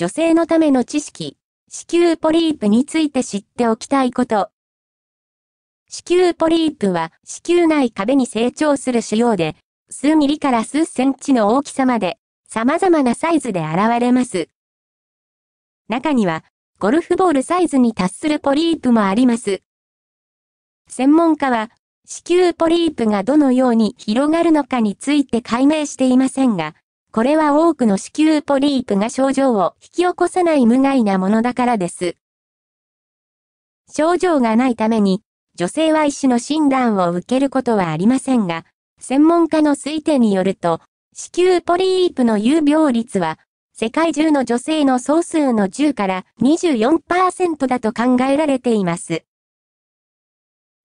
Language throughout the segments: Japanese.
女性のための知識、子宮ポリープについて知っておきたいこと。子宮ポリープは子宮内壁に成長する腫瘍で、数ミリから数センチの大きさまで、様々なサイズで現れます。中には、ゴルフボールサイズに達するポリープもあります。専門家は、子宮ポリープがどのように広がるのかについて解明していませんが、これは多くの子宮ポリープが症状を引き起こさない無害なものだからです。症状がないために、女性は医師の診断を受けることはありませんが、専門家の推定によると、子宮ポリープの有病率は、世界中の女性の総数の10から24%だと考えられています。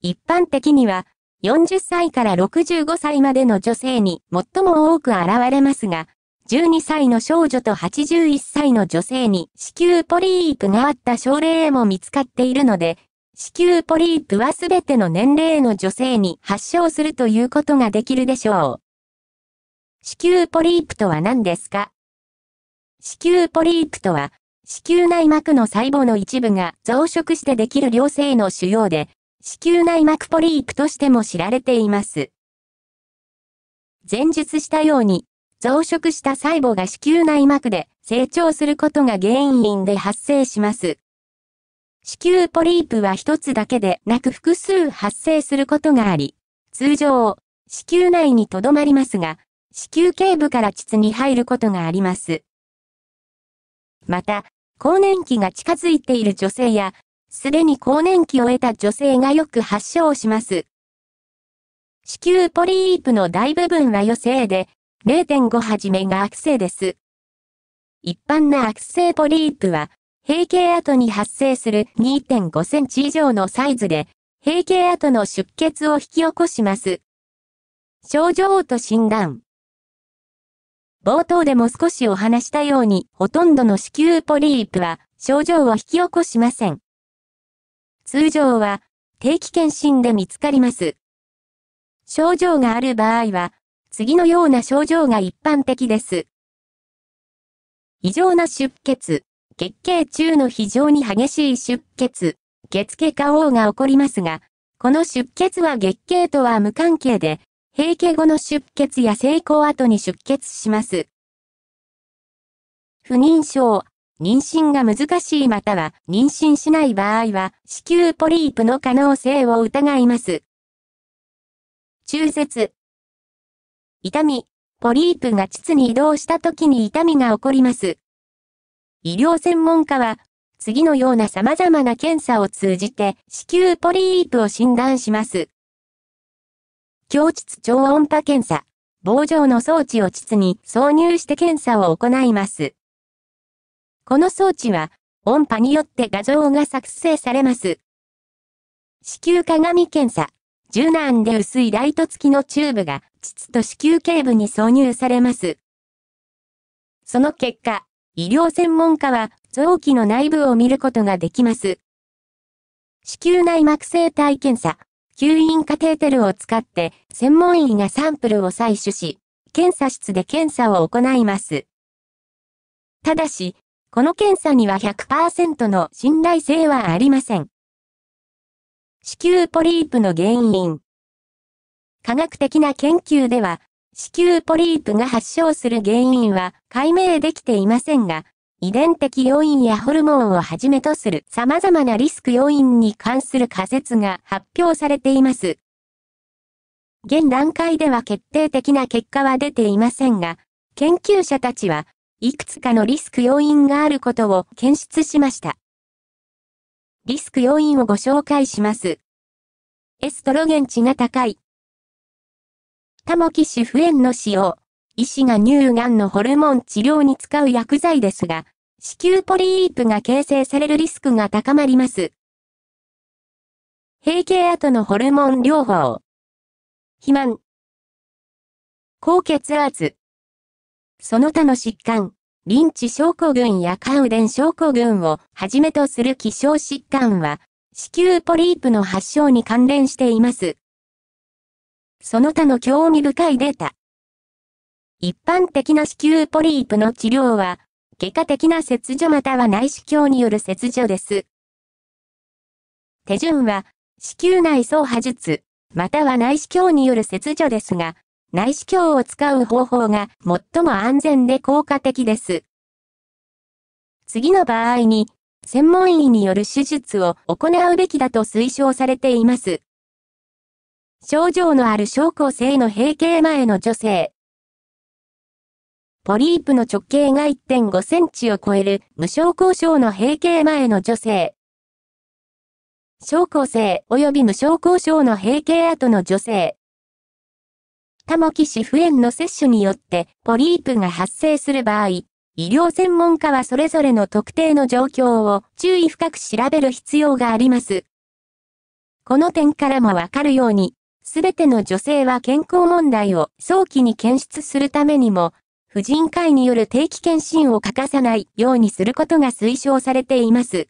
一般的には、40歳から65歳までの女性に最も多く現れますが、12歳の少女と81歳の女性に子宮ポリープがあった症例も見つかっているので、子宮ポリープはすべての年齢の女性に発症するということができるでしょう。子宮ポリープとは何ですか子宮ポリープとは、子宮内膜の細胞の一部が増殖してできる良性の腫瘍で、子宮内膜ポリープとしても知られています。前述したように、増殖した細胞が子宮内膜で成長することが原因で発生します。子宮ポリープは一つだけでなく複数発生することがあり、通常、子宮内に留まりますが、子宮頸部から膣に入ることがあります。また、更年期が近づいている女性や、すでに更年期を得た女性がよく発症します。子宮ポリープの大部分は余生で、0.5はじめが悪性です。一般な悪性ポリープは、閉経後に発生する2.5センチ以上のサイズで、閉経後の出血を引き起こします。症状と診断。冒頭でも少しお話したように、ほとんどの子宮ポリープは症状を引き起こしません。通常は定期検診で見つかります。症状がある場合は、次のような症状が一般的です。異常な出血、月経中の非常に激しい出血、月経過応が起こりますが、この出血は月経とは無関係で、閉経後の出血や成功後に出血します。不妊症、妊娠が難しいまたは妊娠しない場合は子宮ポリープの可能性を疑います。中絶、痛み、ポリープが膣に移動した時に痛みが起こります。医療専門家は、次のような様々な検査を通じて、子宮ポリープを診断します。胸膣超音波検査、棒状の装置を膣に挿入して検査を行います。この装置は、音波によって画像が作成されます。子宮鏡検査、柔軟で薄いライト付きのチューブが、膣と子宮頸部に挿入されます。その結果、医療専門家は、臓器の内部を見ることができます。子宮内膜生体検査、吸引カテーテルを使って、専門医がサンプルを採取し、検査室で検査を行います。ただし、この検査には100%の信頼性はありません。子宮ポリープの原因。科学的な研究では、子宮ポリープが発症する原因は解明できていませんが、遺伝的要因やホルモンをはじめとする様々なリスク要因に関する仮説が発表されています。現段階では決定的な結果は出ていませんが、研究者たちはいくつかのリスク要因があることを検出しました。リスク要因をご紹介します。エストロゲン値が高い。タモキシフエンの使用。医師が乳がんのホルモン治療に使う薬剤ですが、子宮ポリープが形成されるリスクが高まります。閉経後のホルモン療法。肥満。高血圧。その他の疾患。リンチ症候群やカウデン症候群をはじめとする希少疾患は、子宮ポリープの発症に関連しています。その他の興味深いデータ。一般的な子宮ポリープの治療は、外科的な切除または内視鏡による切除です。手順は、子宮内総破術、または内視鏡による切除ですが、内視鏡を使う方法が最も安全で効果的です。次の場合に、専門医による手術を行うべきだと推奨されています。症状のある症候性の閉経前の女性。ポリープの直径が1.5センチを超える無症候症の閉経前の女性。症候性及び無症候症の閉経後の女性。タモキシフエンの接種によってポリープが発生する場合、医療専門家はそれぞれの特定の状況を注意深く調べる必要があります。この点からもわかるように、すべての女性は健康問題を早期に検出するためにも、婦人会による定期検診を欠かさないようにすることが推奨されています。